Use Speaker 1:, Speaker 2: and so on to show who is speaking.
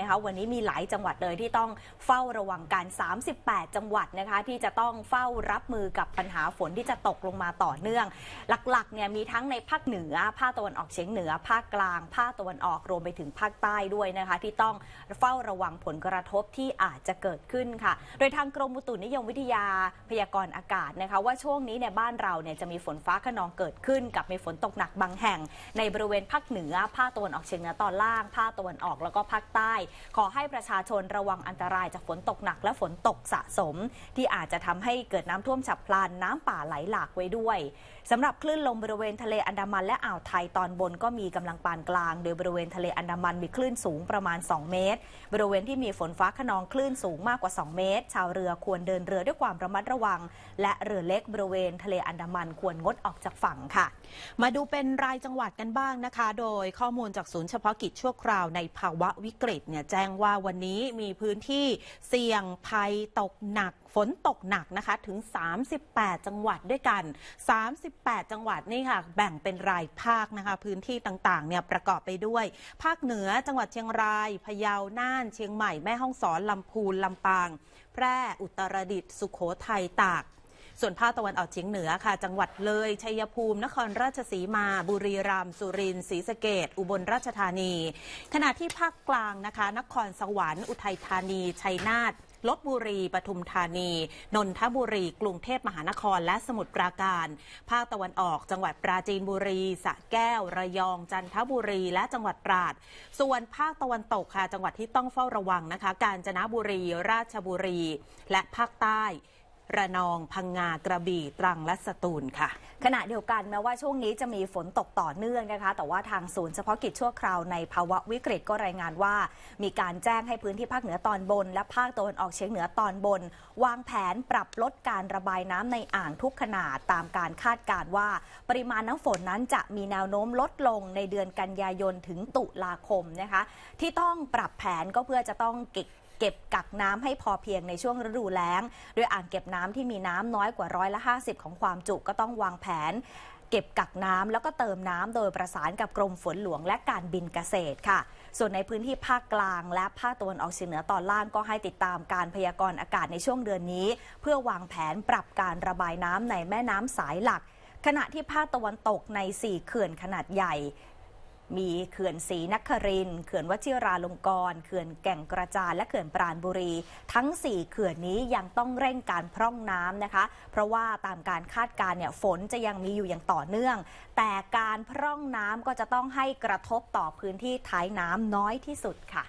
Speaker 1: นะคะวันนี้มีหลายจังหวัดเลยที่ต้องเฝ้าระวังการ 38 จังหวัดนะคะที่จะต้องเฝ้ารับมือกับปัญหาฝนที่จะตกลงมาต่อเนื่อง หลักๆเนี่ยมีทั้งในภาคเหนือภาคตะวันออกเฉียงเหนือภาคกลางภาคตะวันออกรวมไปถึงภาคใต้ด้วยนะคะที่ต้องเฝ้าระวังผลกระทบที่อาจจะเกิดขึ้นค่ะ โดยทางกรมอุตุนิยมวิทยาพยากรณ์อากาศนะคะว่าช่วงนี้ในบ้านเราเนี่ยจะมีฝนฟ้าขนองเกิดขึ้น กับมีฝนตกหนักบางแห่ง ในบริเวณภาคเหนือภาคตะวันออกเฉียงเหนือตอนล่างภาคตะวันออกแล้วก็ภาคใต้ขอให้ประชาชนระวังอันตรายจากฝนตกหนักและฝนตกสะสม ที่อาจจะทำให้เกิดน้ำท่วมฉับพลันน้ำป่าไหลหลากไว้ด้วย สำหรับคลื่นลมบริเวณทะเลอันดามัน และอ่าวไทยตอนบนก็มีกำลังปานกลางโดยบริเวณทะเลอันดามันมีคลื่นสูงประมาณ 2 เมตร บริเวณที่มีฝนฟ้าขนองคลื่นสูงมากกว่า 2 เมตร ชาวเรือควรเดินเรือด้วยความระมัดระวังและเรือเล็กบริเวณทะเลอันดามันควรงดออกจากฝั่งค่ะ มาดูเป็
Speaker 2: นรายจังหวัดกันบ้างนะคะ โดยข้อมูลจากศูนย์เฉพาะกิจชั่วคราวในภาวะวิกฤตี่ยแจ้งว่าวันนี้มีพื้นที่เสี่ยงภัยตกหนัก ฝนตกหนักนะคะ ถึง 38 จังหวัดด้วยกัน 38 จังหวัดนี่ค่ะ แบ่งเป็นรายภาคนะคะ พื้นที่ต่างๆเนี่ยประกอบไปด้วย ภาคเหนือจังหวัดเชียงรายพะเยาน่าน เชียงใหม่แม่ฮ่องสอน ลำพูนลำปางแพร่อุตรดิตถ์สุขโขทัยตากส่วนภาคตะวันออกเฉียงเหนือค่ะ จังหวัดเลยชัยภูมิ นครราชสีมา บุรีรัมย์สุรินทร์ศรีสะเกดอุบลราชธานี ขณะที่ภาคกลางนะคะ นครสวรรค์ อุทัยธานี ชัยนาทลบบุรี ปทุมธานีนนทบุรีกรุงเทพมหานครและสมุทรปราการ ภาคตะวันออกจังหวัดปราจีนบุรีสระแก้วระยอง จันทบุรี และจังหวัดตราดส่วนภาคตะวันตกค่ะจังหวัดที่ต้องเฝ้าระวังนะคะ กาญจนบุรี ราชบุรี และภาคใต้ระนอง พังงา กระบี่ตรังและสตูลค่ะ ขณะเดียวก
Speaker 1: ัน แม้ว่าช่วงนี้ จะมีฝนตกต่อเนื่องนะคะแต่ว่าทางศูนย์ เฉพาะกิจชั่วคราว ในภาวะวิกฤตก็รายงานว่ามีการแจ้งให้พื้นที่ภาคเหนือตอนบน และภาคตะวันออกเฉียงเหนือตอนบน วางแผนปรับลดการระบายน้ำในอ่างทุกขนาดตามการคาดการว่า ปริมาณน้ำฝนนั้นจะมีแนวโน้มลดลงในเดือนกันยายนถึงตุลาคมนะคะที่ต้องปรับแผนก็เพื่อจะต้องเก็บเก็บกักน้ำให้พอเพียงในช่วงฤดูแล้ง โดยอ่างเก็บน้ำที่มีน้ำน้อยกว่าร้อยละ50 ของความจุก็ต้องวางแผน เก็บกักน้ำแล้วก็เติมน้ำโดยประสานกับกรมฝนหลวงและการบินเกษตรค่ะ ส่วนในพื้นที่ภาคกลางและภาคตะวันออกเฉียงเหนือตอนล่างก็ให้ติดตามการพยากรณ์อากาศในช่วงเดือนนี้ เพื่อวางแผนปรับการระบายน้ำในแม่น้ำสายหลัก ขณะที่ภาคตะวันตกใน4เขื่อนขนาดใหญ่มีเขื่อนศรีนครินเขื่อนวชิราลงกรณ์เขื่อนแก่งกระจาน และเขื่อนปราณบุรี ทั้ง 4เขื่อนนี้ยังต้องเร่งการพร่องน้ำนะคะ เพราะว่าตามการคาดการณ์เนี่ยฝนจะยังมีอยู่อย่างต่อเนื่อง แต่การพร่องน้ำก็จะต้องให้กระทบต่อพื้นที่ท้ายน้ำน้อยที่สุดค่ะ